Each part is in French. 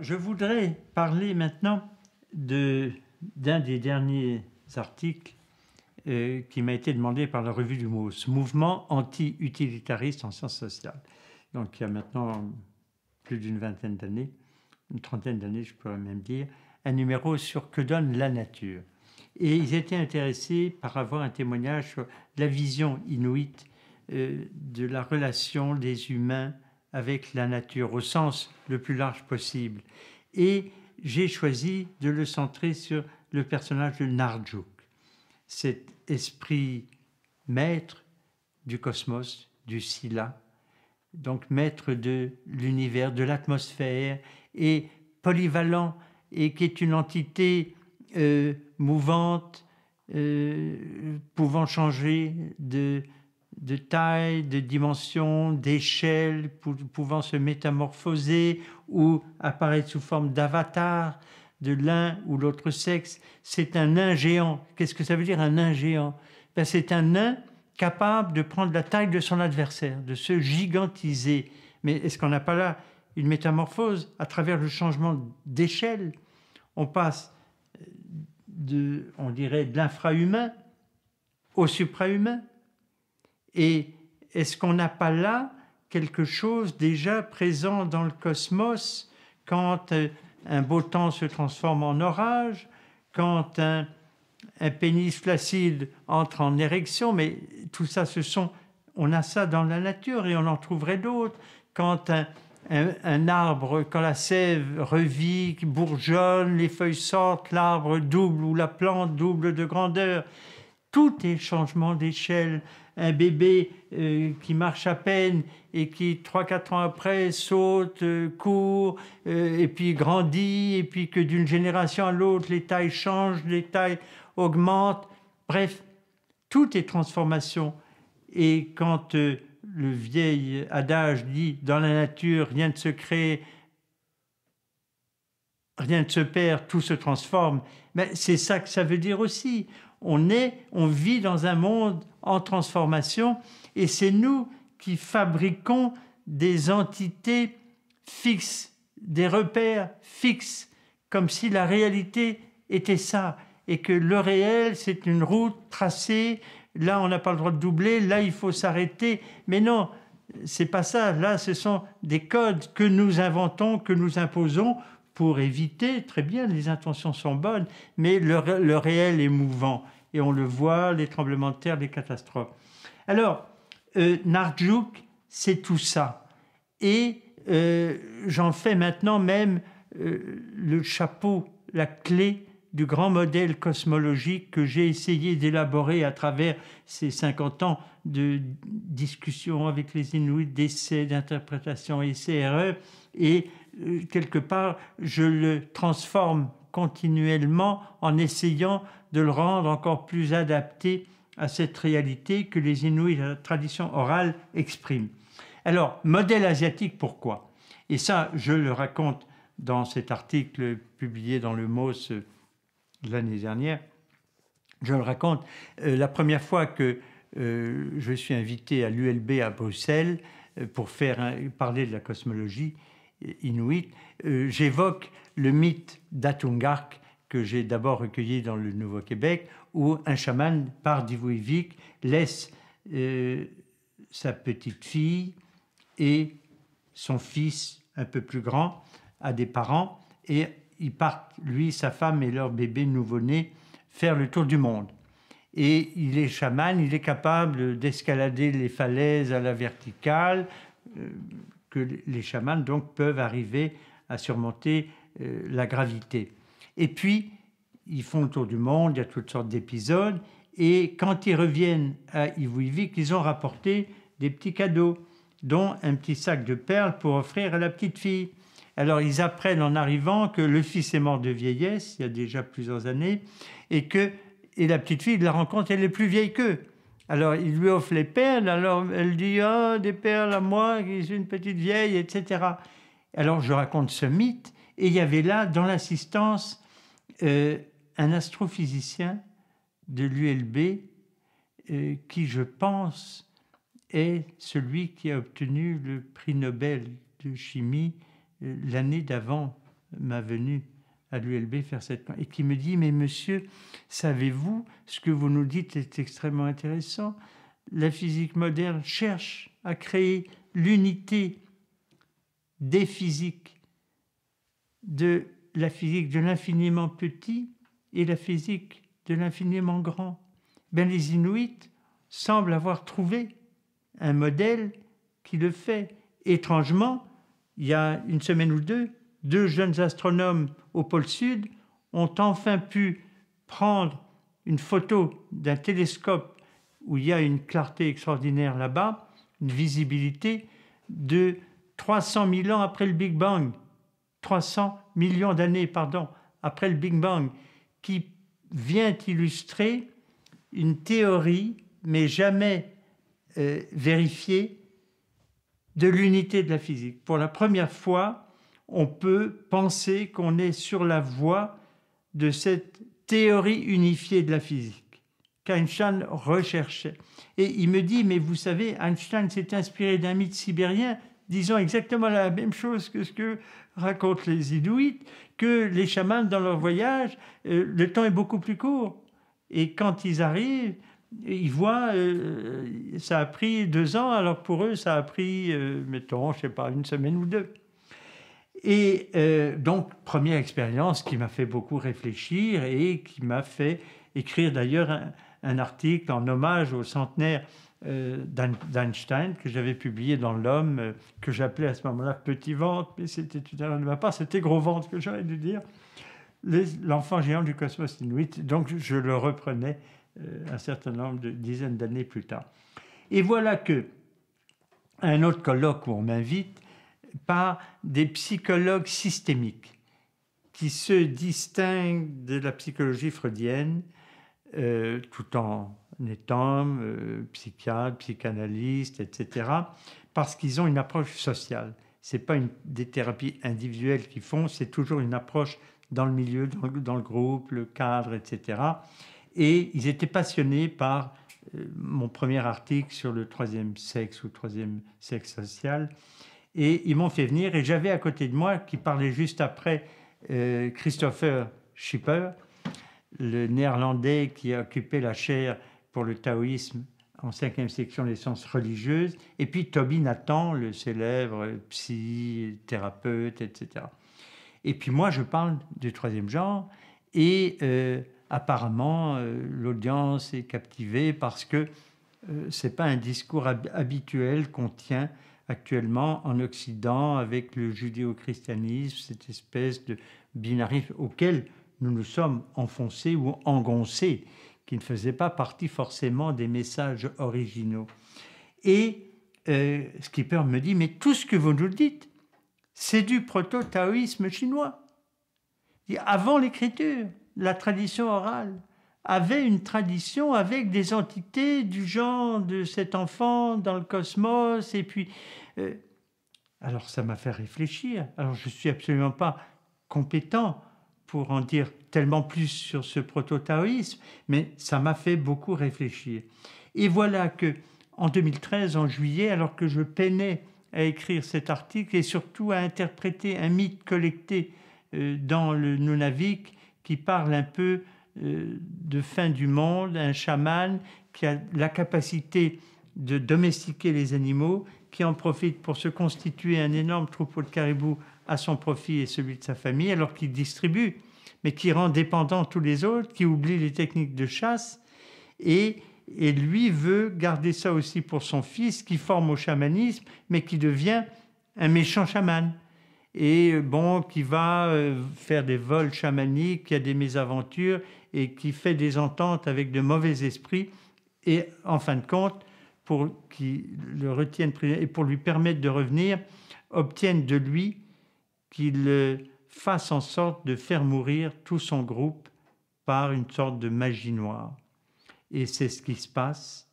je voudrais parler maintenant d'un des derniers articles euh, qui m'a été demandé par la revue du MOS, Mouvement anti-utilitariste en sciences sociales. Donc, il y a maintenant plus d'une vingtaine d'années, une trentaine d'années, je pourrais même dire, un numéro sur que donne la nature. Et ils étaient intéressés par avoir un témoignage sur la vision inuite euh, de la relation des humains avec la nature au sens le plus large possible. Et j'ai choisi de le centrer sur le personnage de Narjuk, cet esprit maître du cosmos, du Sila, donc maître de l'univers, de l'atmosphère, et polyvalent, et qui est une entité euh, mouvante, euh, pouvant changer de, de taille, de dimension, d'échelle, pouvant se métamorphoser ou apparaître sous forme d'avatar de l'un ou l'autre sexe. C'est un nain géant. Qu'est-ce que ça veut dire un nain géant ben, C'est un nain capable de prendre la taille de son adversaire, de se gigantiser. Mais est-ce qu'on n'a pas là une métamorphose à travers le changement d'échelle On passe de, on dirait, de l'infrahumain au suprahumain, et est-ce qu'on n'a pas là quelque chose déjà présent dans le cosmos quand euh, un beau temps se transforme en orage, quand un, pénis flaccide entre en érection, mais tout ça, ce sont, on a ça dans la nature et on en trouverait d'autres. Quand un, arbre, quand la sève revit, bourgeonne, les feuilles sortent, l'arbre double ou la plante double de grandeur, tout est changement d'échelle un bébé euh, qui marche à peine et qui, 3-4 ans après, saute, euh, court, euh, et puis grandit, et puis que d'une génération à l'autre, les tailles changent, les tailles augmentent. Bref, tout est transformation. Et quand le vieil adage dit dans la nature, rien ne se crée, rien ne se perd, tout se transforme, mais c'est ça que ça veut dire aussi. On est, on vit dans un monde en transformation et c'est nous qui fabriquons des entités fixes, des repères fixes, comme si la réalité était ça et que le réel, c'est une route tracée. Là, on n'a pas le droit de doubler. Là, il faut s'arrêter. Mais non, c'est pas ça. Là, ce sont des codes que nous inventons, que nous imposons pour éviter, très bien, les intentions sont bonnes, mais le, réel est mouvant. Et on le voit, les tremblements de terre, les catastrophes. Alors, euh, Nardjouk, c'est tout ça. Et euh, j'en fais maintenant même euh, le chapeau, la clé du grand modèle cosmologique que j'ai essayé d'élaborer à travers ces 50 ans de discussions avec les Inuits, d'essais, d'interprétations, essais, erreurs, et euh, quelque part, je le transforme continuellement en essayant de le rendre encore plus adapté à cette réalité que les de la tradition orale, expriment. Alors, modèle asiatique, pourquoi Et ça, je le raconte dans cet article publié dans le MOS euh, l'année dernière. Je le raconte euh, la première fois que je suis invité à l'ULB à Bruxelles pour faire parler de la cosmologie inuit, euh, j'évoque le mythe d'Atungark que j'ai d'abord recueilli dans le Nouveau-Québec, où un chaman par d'Ivoivik laisse euh, sa petite fille et son fils un peu plus grand à des parents, et ils partent, lui, sa femme et leur bébé nouveau-né, faire le tour du monde. Et il est chaman, il est capable d'escalader les falaises à la verticale, euh, que les chamans donc peuvent arriver à surmonter euh, la gravité. Et puis, ils font le tour du monde, il y a toutes sortes d'épisodes, et quand ils reviennent à Ivoivik, ils ont rapporté des petits cadeaux, dont un petit sac de perles pour offrir à la petite fille. Alors ils apprennent en arrivant que le fils est mort de vieillesse, il y a déjà plusieurs années, et que et la petite fille la rencontre, elle est plus vieille qu'eux. Alors il lui offre les perles, alors elle dit Ah, des perles à moi, qui suis une petite vieille, etc. Alors je raconte ce mythe, et il y avait là, dans l'assistance, euh, un astrophysicien de l'ULB euh, qui, je pense, est celui qui a obtenu le prix Nobel de chimie euh, l'année d'avant ma venue à l'ULB faire cette et qui me dit mais monsieur savez-vous ce que vous nous dites est extrêmement intéressant la physique moderne cherche à créer l'unité des physiques de la physique de l'infiniment petit et la physique de l'infiniment grand ben les inuits semblent avoir trouvé un modèle qui le fait étrangement il y a une semaine ou deux deux jeunes astronomes au pôle Sud ont enfin pu prendre une photo d'un télescope où il y a une clarté extraordinaire là-bas, une visibilité de 300 000 ans après le Big Bang, 300 millions d'années, pardon, après le Big Bang, qui vient illustrer une théorie, mais jamais euh, vérifiée, de l'unité de la physique. Pour la première fois, on peut penser qu'on est sur la voie de cette théorie unifiée de la physique qu'Einstein recherchait. Et il me dit, mais vous savez, Einstein s'est inspiré d'un mythe sibérien disant exactement la même chose que ce que racontent les Inuits, que les chamans dans leur voyage, euh, le temps est beaucoup plus court. Et quand ils arrivent, ils voient, euh, ça a pris deux ans, alors pour eux, ça a pris, euh, mettons, je sais pas, une semaine ou deux. Et euh, donc, première expérience qui m'a fait beaucoup réfléchir et qui m'a fait écrire d'ailleurs un, article en hommage au centenaire euh, d'Einstein que j'avais publié dans L'Homme, euh, que j'appelais à ce moment-là Petit Ventre, mais c'était tout à l'heure de ma part, c'était Gros Ventre que j'aurais dû dire. L'enfant géant du cosmos inuit, donc je le reprenais un certain nombre de dizaines d'années plus tard. Et voilà que, un autre colloque où on m'invite, par des psychologues systémiques qui se distinguent de la psychologie freudienne euh, tout en étant euh, psychiatres, psychanalystes, psychanalyste, etc., parce qu'ils ont une approche sociale. Ce n'est pas une, des thérapies individuelles qu'ils font, c'est toujours une approche dans le milieu, dans le, groupe, le cadre, etc. Et ils étaient passionnés par euh, mon premier article sur le troisième sexe ou troisième sexe social. Et ils m'ont fait venir et j'avais à côté de moi, qui parlait juste après, euh, Christopher Schipper, le néerlandais qui a occupé la chaire pour le taoïsme en cinquième section des sciences religieuses, et puis Toby Nathan, le célèbre psy, thérapeute, etc. Et puis moi, je parle du troisième genre, et euh, apparemment, euh, l'audience est captivée parce que ce n'est pas un discours habituel qu'on tient actuellement en Occident avec le judéo-christianisme, cette espèce de binarisme auquel nous nous sommes enfoncés ou engoncés, qui ne faisait pas partie forcément des messages originaux. Et Skipper euh, me dit, mais tout ce que vous nous dites, c'est du proto-taoïsme chinois. Avant l'écriture, la tradition orale avait une tradition avec des entités du genre de cet enfant dans le cosmos. Et puis, euh, alors ça m'a fait réfléchir. Alors je ne suis absolument pas compétent pour en dire tellement plus sur ce proto-taoïsme, mais ça m'a fait beaucoup réfléchir. Et voilà que en 2013, en juillet, alors que je peinais à écrire cet article et surtout à interpréter un mythe collecté euh, dans le Nunavik qui parle un peu euh, de fin du monde, un chaman qui a la capacité de domestiquer les animaux, qui en profite pour se constituer un énorme troupeau de caribous à son profit et celui de sa famille, alors qu'il distribue, mais qui rend dépendant tous les autres, qui oublie les techniques de chasse, et, et lui veut garder ça aussi pour son fils, qui forme au chamanisme, mais qui devient un méchant chaman et euh, bon, qui va euh, faire des vols chamaniques, qui a des mésaventures et qui fait des ententes avec de mauvais esprits. Et en fin de compte, pour qu'ils le retiennent et pour lui permettre de revenir, obtiennent de lui qu'il euh, fasse en sorte de faire mourir tout son groupe par une sorte de magie noire. Et c'est ce qui se passe.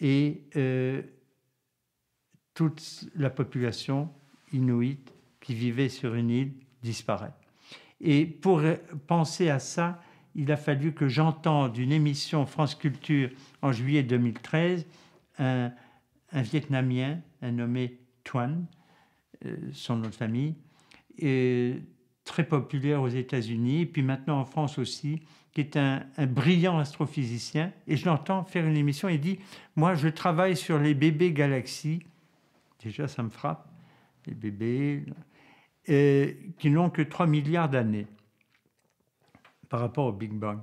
Et toute la population inuite qui vivait sur une île disparaît. Et pour penser à ça, il a fallu que j'entende une émission France Culture en juillet 2013, un, un Vietnamien, un nommé Tuan, euh, son nom de famille, très populaire aux États-Unis, et puis maintenant en France aussi, qui est un, brillant astrophysicien. Et je l'entends faire une émission et dit Moi, je travaille sur les bébés galaxies. Déjà, ça me frappe. Les bébés, qui n'ont que 3 milliards d'années par rapport au Big Bang,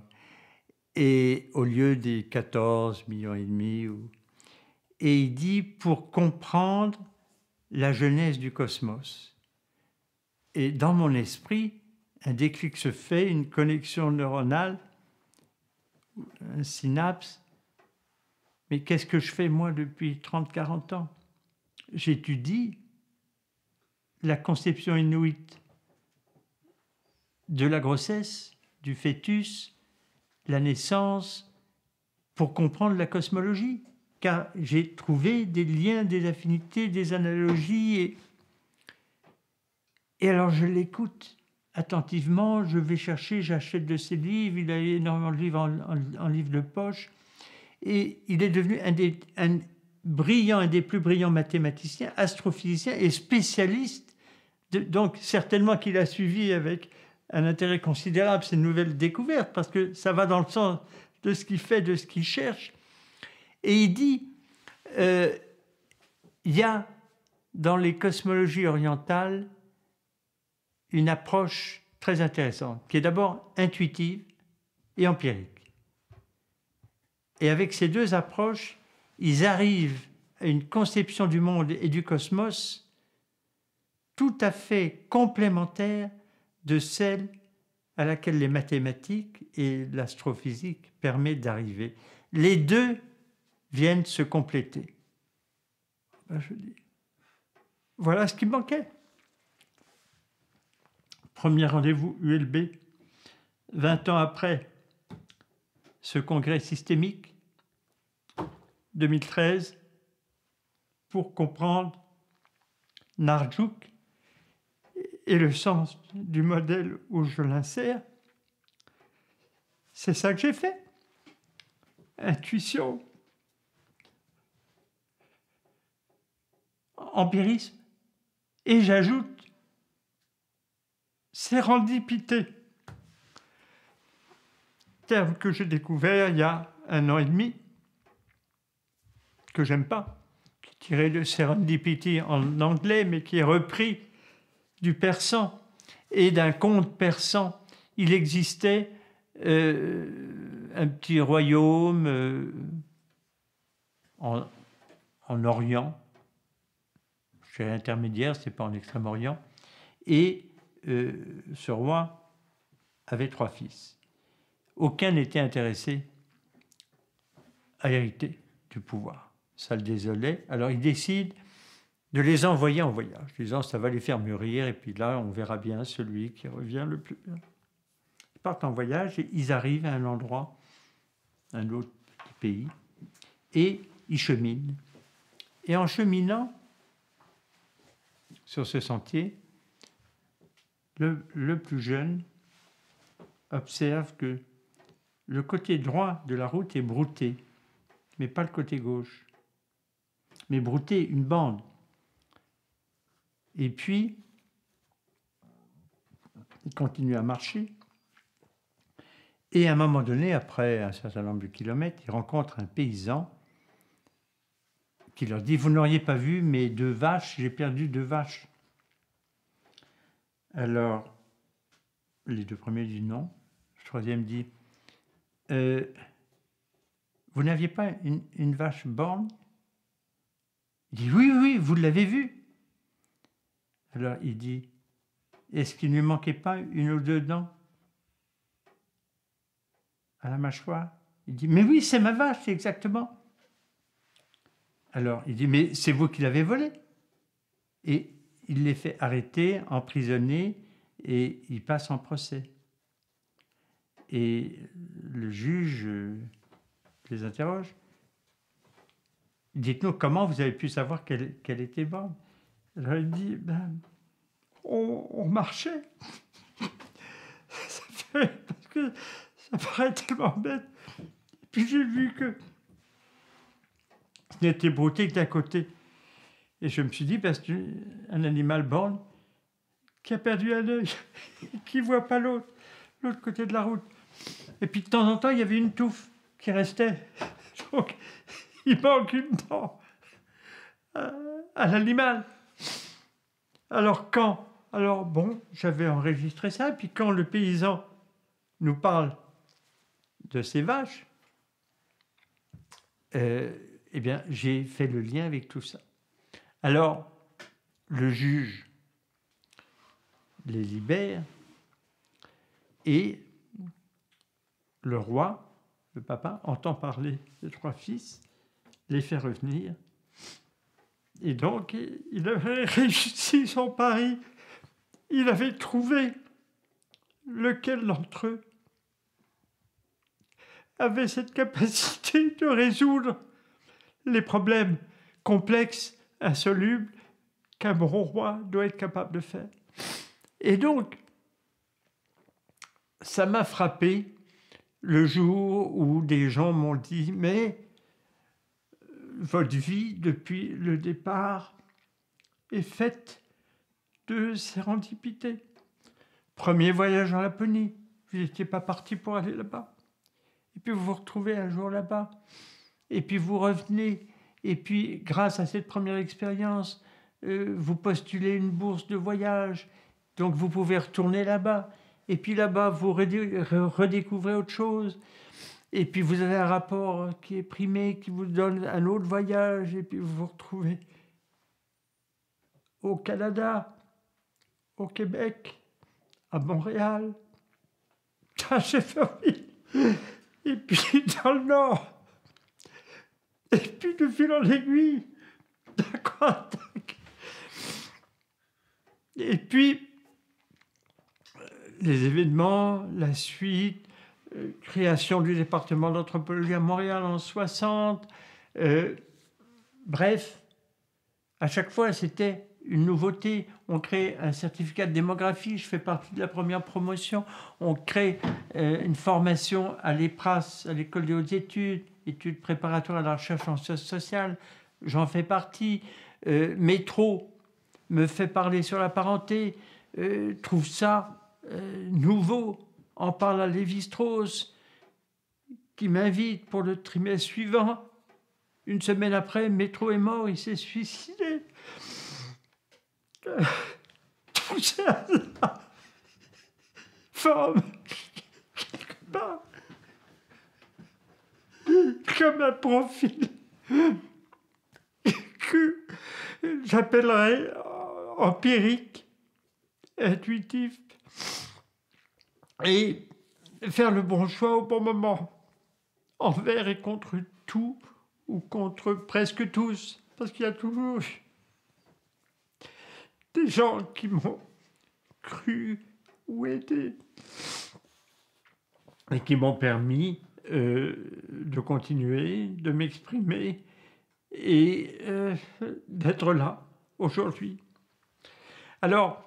et au lieu des 14 millions et demi. Et il dit pour comprendre la genèse du cosmos. Et dans mon esprit, un déclic se fait, une connexion neuronale, un synapse. Mais qu'est-ce que je fais moi depuis 30-40 ans J'étudie la conception inuite de la grossesse, du fœtus, la naissance, pour comprendre la cosmologie. Car j'ai trouvé des liens, des affinités, des analogies. Et, alors je l'écoute attentivement, je vais chercher, j'achète de ses livres, il a énormément de livres en, livre livres de poche. Et il est devenu un des, un, brillant, un des plus brillants mathématiciens, astrophysiciens et spécialiste donc certainement qu'il a suivi avec un intérêt considérable ces nouvelles découvertes, parce que ça va dans le sens de ce qu'il fait, de ce qu'il cherche. Et il dit, euh, il y a dans les cosmologies orientales une approche très intéressante, qui est d'abord intuitive et empirique. Et avec ces deux approches, ils arrivent à une conception du monde et du cosmos tout à fait complémentaire de celle à laquelle les mathématiques et l'astrophysique permettent d'arriver. Les deux viennent se compléter. Ben, voilà ce qui manquait. Premier rendez-vous ULB. 20 ans après ce congrès systémique, 2013, pour comprendre Narjouk, et le sens du modèle où je l'insère, c'est ça que j'ai fait. Intuition. Empirisme. Et j'ajoute sérendipité. Terme que j'ai découvert il y a un an et demi, que j'aime pas, qui est tiré de serendipity en anglais, mais qui est repris du persan et d'un conte persan. Il existait euh, un petit royaume euh, en, Orient, chez l'intermédiaire, c'est pas en Extrême-Orient, et euh, ce roi avait trois fils. Aucun n'était intéressé à hériter du pouvoir. Ça le désolait. Alors il décide de les envoyer en voyage, disant ça va les faire mûrir, et puis là, on verra bien celui qui revient le plus bien. Ils partent en voyage et ils arrivent à un endroit, un autre pays, et ils cheminent. Et en cheminant sur ce sentier, le, le plus jeune observe que le côté droit de la route est brouté, mais pas le côté gauche. Mais brouté, une bande et puis, il continue à marcher. Et à un moment donné, après un certain nombre de kilomètres, il rencontre un paysan qui leur dit, vous n'auriez pas vu, mes deux vaches, j'ai perdu deux vaches. Alors, les deux premiers disent non. Le troisième dit, euh, vous n'aviez pas une, vache borne ?» Il dit, oui, oui, vous l'avez vue. Alors il dit, est-ce qu'il ne lui manquait pas une ou deux dents à la mâchoire Il dit, mais oui, c'est ma vache, exactement. Alors il dit, mais c'est vous qui l'avez volée. Et il les fait arrêter, emprisonner, et il passe en procès. Et le juge euh, les interroge. Dites-nous comment vous avez pu savoir qu'elle était bonne. Alors il dit, ben, on, marchait. ça parce que ça paraît tellement bête. puis j'ai vu que ce n'était beauté que d'à côté. Et je me suis dit, ben, c'est un animal borne qui a perdu un œil, qui voit pas l'autre, l'autre côté de la route. Et puis de temps en temps, il y avait une touffe qui restait. Donc, il manque une dent à l'animal. Alors quand, alors bon, j'avais enregistré ça, et puis quand le paysan nous parle de ses vaches, euh, eh bien, j'ai fait le lien avec tout ça. Alors, le juge les libère et le roi, le papa, entend parler des trois fils, les fait revenir et donc, il avait réussi son pari. Il avait trouvé lequel d'entre eux avait cette capacité de résoudre les problèmes complexes, insolubles, qu'un bon roi doit être capable de faire. Et donc, ça m'a frappé le jour où des gens m'ont dit, mais votre vie depuis le départ est faite de sérendipité. Premier voyage en Laponie, vous n'étiez pas parti pour aller là-bas. Et puis vous vous retrouvez un jour là-bas. Et puis vous revenez. Et puis grâce à cette première expérience, euh, vous postulez une bourse de voyage. Donc vous pouvez retourner là-bas. Et puis là-bas, vous redécouvrez autre chose. Et puis vous avez un rapport qui est primé, qui vous donne un autre voyage, et puis vous vous retrouvez au Canada, au Québec, à Montréal, à Sheffield, ah, et puis dans le Nord. Et puis de fil en aiguille, d'accord. Et puis, euh, les événements, la suite, euh, création du département d'anthropologie à Montréal en 60. Euh, bref, à chaque fois, c'était une nouveauté. On crée un certificat de démographie, je fais partie de la première promotion. On crée euh, une formation à l'EPRAS, à l'École des hautes études, études préparatoires à la recherche en sciences sociales. J'en fais partie. Métro me fait parler sur la parenté, trouve ça nouveau. On parle à Lévi-Strauss, qui m'invite pour le trimestre suivant. Une semaine après, Métro est mort, il s'est suicidé. Tout ça, forme comme un profil que j'appellerais empirique, intuitif, et faire le bon choix au bon moment, envers et contre tout ou contre presque tous, parce qu'il y a toujours des gens qui m'ont cru ou aidé et qui m'ont permis euh, de continuer, de m'exprimer et euh, d'être là aujourd'hui. Alors,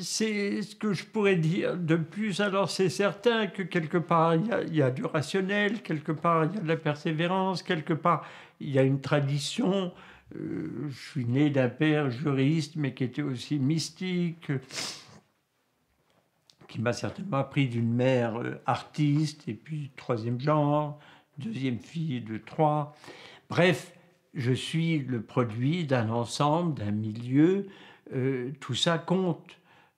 c'est ce que je pourrais dire. De plus, alors c'est certain que quelque part, il y, a, du rationnel, quelque part, il y a de la persévérance, quelque part, il y a une tradition. Euh, je suis né d'un père juriste, mais qui était aussi mystique, qui m'a certainement appris d'une mère euh, artiste, et puis troisième genre, deuxième fille de trois. Bref, je suis le produit d'un ensemble, d'un milieu euh, tout ça compte.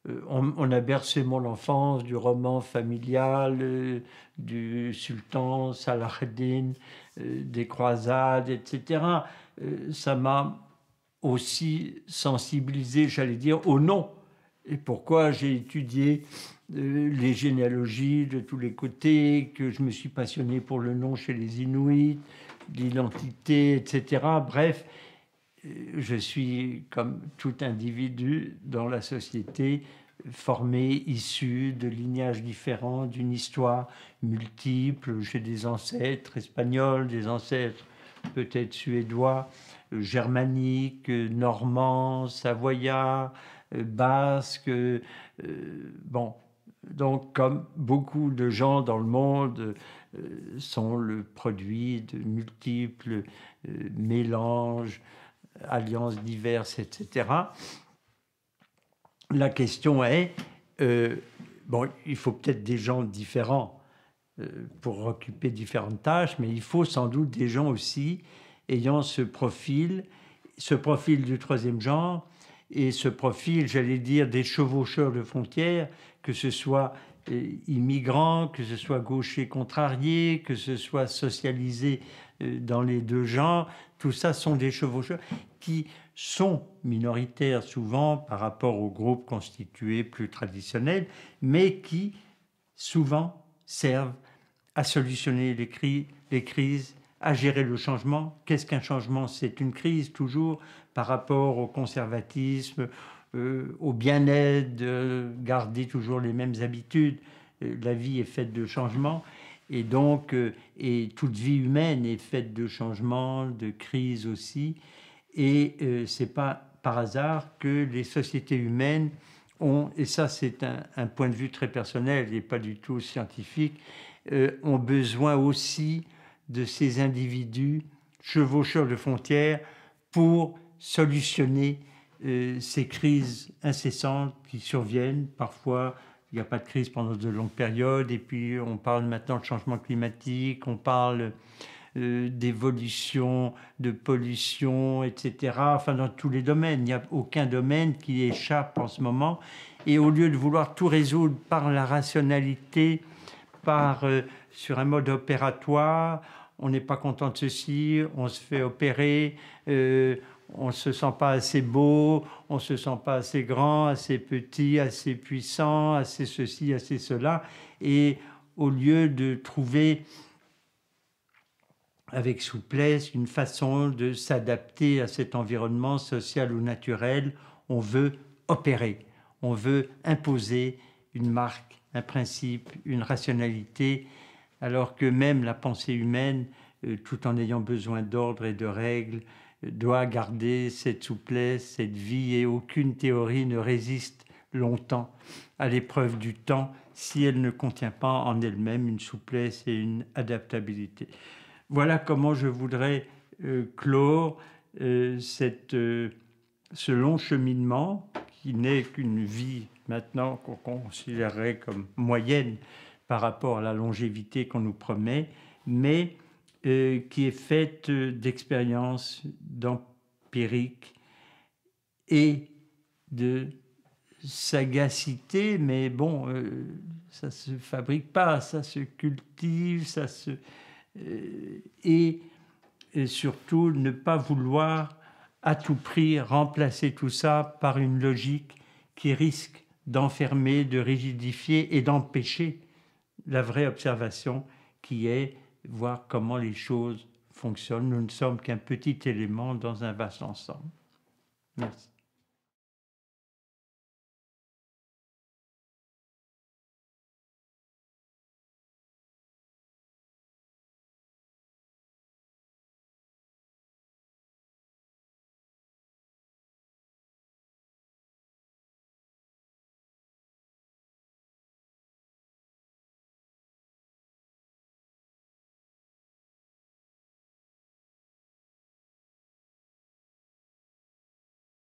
Euh, on, a bercé mon enfance du roman familial, euh, du sultan Saladin, des croisades, etc. ça m'a aussi sensibilisé, j'allais dire, au nom. Et pourquoi j'ai étudié les généalogies de tous les côtés, que je me suis passionné pour le nom chez les Inuits, l'identité, etc. Bref, je suis comme tout individu dans la société formé, issu de lignages différents, d'une histoire multiple. J'ai des ancêtres espagnols, des ancêtres peut-être suédois, germaniques, normands, savoyards, euh, basques. Euh, bon, donc comme beaucoup de gens dans le monde euh, sont le produit de multiples mélanges alliances diverses, etc. La question est, euh, bon, il faut peut-être des gens différents euh, pour occuper différentes tâches, mais il faut sans doute des gens aussi ayant ce profil, ce profil du troisième genre et ce profil, j'allais dire, des chevaucheurs de frontières, que ce soit euh, immigrants, que ce soit gauchers contrariés, que ce soit socialisés euh, dans les deux genres, tout ça sont des chevaucheurs qui sont minoritaires souvent par rapport aux groupes constitués plus traditionnels, mais qui souvent servent à solutionner les, crises, à gérer le changement. Qu'est-ce qu'un changement C'est une crise toujours par rapport au conservatisme, euh, au bien-être, garder toujours les mêmes habitudes. Euh, la vie est faite de changements. Et donc, euh, et toute vie humaine est faite de changements, de crises aussi. Et ce euh, c'est pas par hasard que les sociétés humaines ont, et ça c'est un, point de vue très personnel et pas du tout scientifique, euh, ont besoin aussi de ces individus chevaucheurs de frontières pour solutionner ces crises incessantes qui surviennent parfois il n'y a pas de crise pendant de longues périodes. Et puis, on parle maintenant de changement climatique, on parle euh, d'évolution, de pollution, etc. Enfin, dans tous les domaines. Il n'y a aucun domaine qui échappe en ce moment. Et au lieu de vouloir tout résoudre par la rationalité, par, euh, sur un mode opératoire, on n'est pas content de ceci, on se fait opérer, euh, on ne se sent pas assez beau, on ne se sent pas assez grand, assez petit, assez puissant, assez ceci, assez cela. Et au lieu de trouver avec souplesse une façon de s'adapter à cet environnement social ou naturel, on veut opérer, on veut imposer une marque, un principe, une rationalité, alors que même la pensée humaine, euh, tout en ayant besoin d'ordre et de règles, doit garder cette souplesse, cette vie, et aucune théorie ne résiste longtemps à l'épreuve du temps si elle ne contient pas en elle-même une souplesse et une adaptabilité. Voilà comment je voudrais euh, clore euh, euh, ce long cheminement qui n'est qu'une vie maintenant qu'on considérerait comme moyenne par rapport à la longévité qu'on nous promet, mais euh, qui est faite d'expériences, empiriques et de sagacité, mais bon, ça euh, ça se fabrique pas, ça se cultive, ça se... Euh, et, surtout ne pas vouloir à tout prix remplacer tout ça par une logique qui risque d'enfermer, de rigidifier et d'empêcher la vraie observation qui est voir comment les choses fonctionnent. Nous ne sommes qu'un petit élément dans un vaste ensemble. Merci.